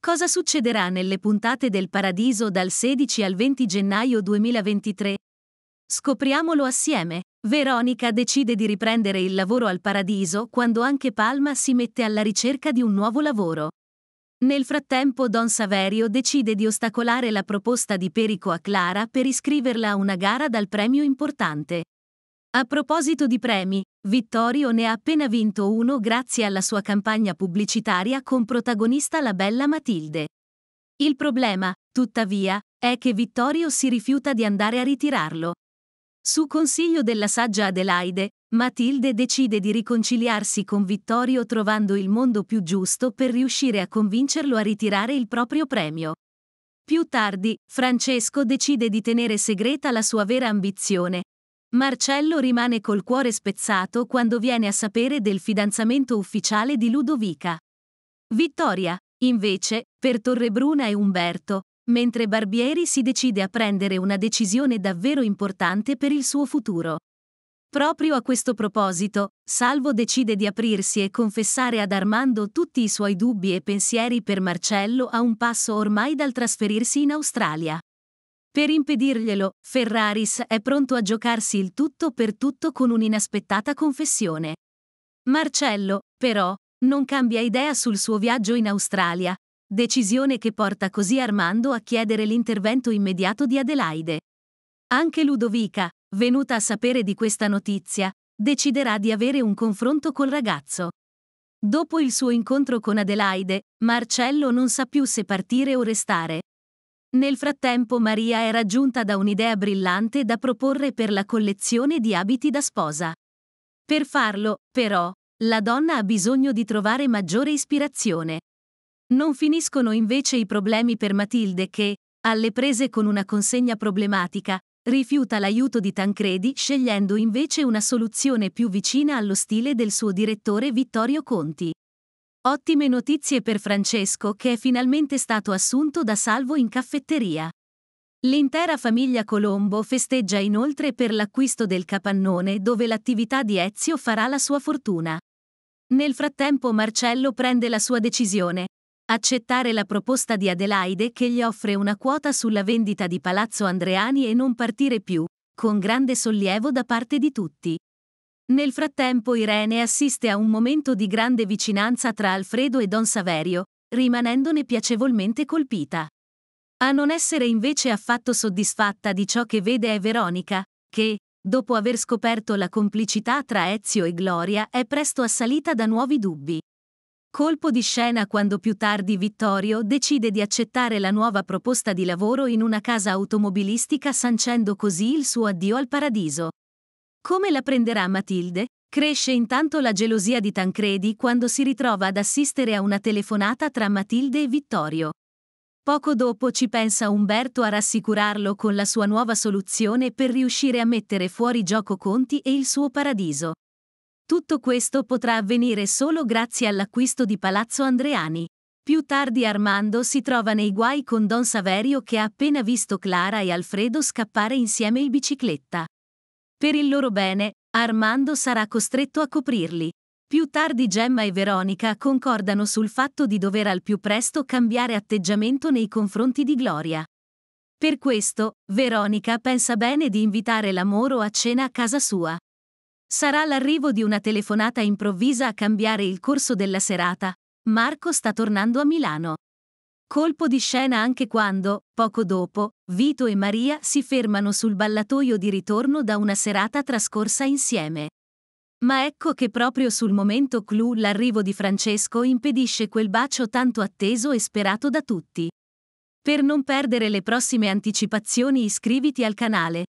Cosa succederà nelle puntate del Paradiso dal 16 al 20 gennaio 2023? Scopriamolo assieme. Veronica decide di riprendere il lavoro al Paradiso quando anche Palma si mette alla ricerca di un nuovo lavoro. Nel frattempo Don Saverio decide di ostacolare la proposta di Perico a Clara per iscriverla a una gara dal premio importante. A proposito di premi, Vittorio ne ha appena vinto uno grazie alla sua campagna pubblicitaria con protagonista la bella Matilde. Il problema, tuttavia, è che Vittorio si rifiuta di andare a ritirarlo. Su consiglio della saggia Adelaide, Matilde decide di riconciliarsi con Vittorio trovando il mondo più giusto per riuscire a convincerlo a ritirare il proprio premio. Più tardi, Francesco decide di tenere segreta la sua vera ambizione, Marcello rimane col cuore spezzato quando viene a sapere del fidanzamento ufficiale di Ludovica. Vittoria, invece, per Torrebruna e Umberto, mentre Barbieri si decide a prendere una decisione davvero importante per il suo futuro. Proprio a questo proposito, Salvo decide di aprirsi e confessare ad Armando tutti i suoi dubbi e pensieri per Marcello a un passo ormai dal trasferirsi in Australia. Per impedirglielo, Ferraris è pronto a giocarsi il tutto per tutto con un'inaspettata confessione. Marcello, però, non cambia idea sul suo viaggio in Australia, decisione che porta così Armando a chiedere l'intervento immediato di Adelaide. Anche Ludovica, venuta a sapere di questa notizia, deciderà di avere un confronto col ragazzo. Dopo il suo incontro con Adelaide, Marcello non sa più se partire o restare, nel frattempo Maria è raggiunta da un'idea brillante da proporre per la collezione di abiti da sposa. Per farlo, però, la donna ha bisogno di trovare maggiore ispirazione. Non finiscono invece i problemi per Matilde che, alle prese con una consegna problematica, rifiuta l'aiuto di Tancredi scegliendo invece una soluzione più vicina allo stile del suo direttore Vittorio Conti. Ottime notizie per Francesco che è finalmente stato assunto da Salvo in caffetteria. L'intera famiglia Colombo festeggia inoltre per l'acquisto del capannone dove l'attività di Ezio farà la sua fortuna. Nel frattempo Marcello prende la sua decisione. Accettare la proposta di Adelaide che gli offre una quota sulla vendita di Palazzo Andreani e non partire più, con grande sollievo da parte di tutti. Nel frattempo Irene assiste a un momento di grande vicinanza tra Alfredo e Don Saverio, rimanendone piacevolmente colpita. A non essere invece affatto soddisfatta di ciò che vede è Veronica, che, dopo aver scoperto la complicità tra Ezio e Gloria, è presto assalita da nuovi dubbi. Colpo di scena quando più tardi Vittorio decide di accettare la nuova proposta di lavoro in una casa automobilistica sancendo così il suo addio al paradiso. Come la prenderà Matilde? Cresce intanto la gelosia di Tancredi quando si ritrova ad assistere a una telefonata tra Matilde e Vittorio. Poco dopo ci pensa Umberto a rassicurarlo con la sua nuova soluzione per riuscire a mettere fuori gioco Conti e il suo paradiso. Tutto questo potrà avvenire solo grazie all'acquisto di Palazzo Andreani. Più tardi Armando si trova nei guai con Don Saverio che ha appena visto Clara e Alfredo scappare insieme in bicicletta. Per il loro bene, Armando sarà costretto a coprirli. Più tardi Gemma e Veronica concordano sul fatto di dover al più presto cambiare atteggiamento nei confronti di Gloria. Per questo, Veronica pensa bene di invitare l'amoro a cena a casa sua. Sarà l'arrivo di una telefonata improvvisa a cambiare il corso della serata. Marco sta tornando a Milano. Colpo di scena anche quando, poco dopo, Vito e Maria si fermano sul ballatoio di ritorno da una serata trascorsa insieme. Ma ecco che proprio sul momento clou l'arrivo di Francesco impedisce quel bacio tanto atteso e sperato da tutti. Per non perdere le prossime anticipazioni iscriviti al canale,